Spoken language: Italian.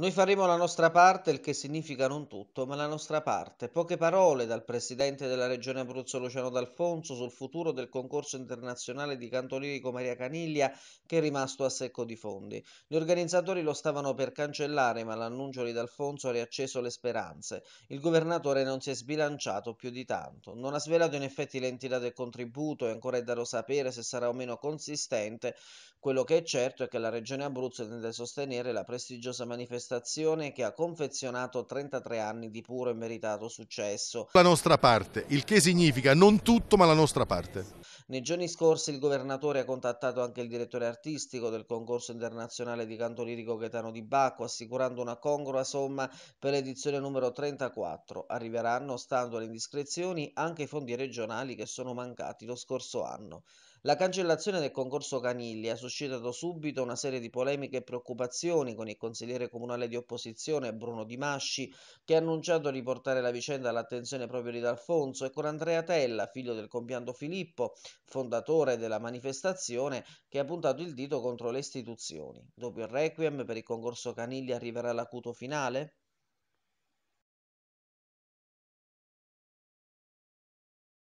Noi faremo la nostra parte, il che significa non tutto, ma la nostra parte. Poche parole dal presidente della Regione Abruzzo Luciano D'Alfonso sul futuro del concorso internazionale di cantolirico Maria Caniglia che è rimasto a secco di fondi. Gli organizzatori lo stavano per cancellare, ma l'annuncio di D'Alfonso ha riacceso le speranze. Il governatore non si è sbilanciato più di tanto. Non ha svelato in effetti l'entità del contributo e ancora è dato sapere se sarà o meno consistente. Quello che è certo è che la Regione Abruzzo tende a sostenere la prestigiosa manifestazione prestazione che ha confezionato 33 anni di puro e meritato successo. La nostra parte, il che significa non tutto ma la nostra parte. Nei giorni scorsi il governatore ha contattato anche il direttore artistico del concorso internazionale di canto lirico Gaetano Di Bacco, assicurando una congrua somma per l'edizione numero 34. Arriveranno, stando alle indiscrezioni, anche i fondi regionali che sono mancati lo scorso anno. La cancellazione del concorso Caniglia ha suscitato subito una serie di polemiche e preoccupazioni con il consigliere comunale di opposizione Bruno Di Masci, che ha annunciato di portare la vicenda all'attenzione proprio di D'Alfonso, e con Andrea Tella, figlio del compianto Filippo, fondatore della manifestazione, che ha puntato il dito contro le istituzioni. Dopo il requiem per il concorso Caniglia arriverà l'acuto finale?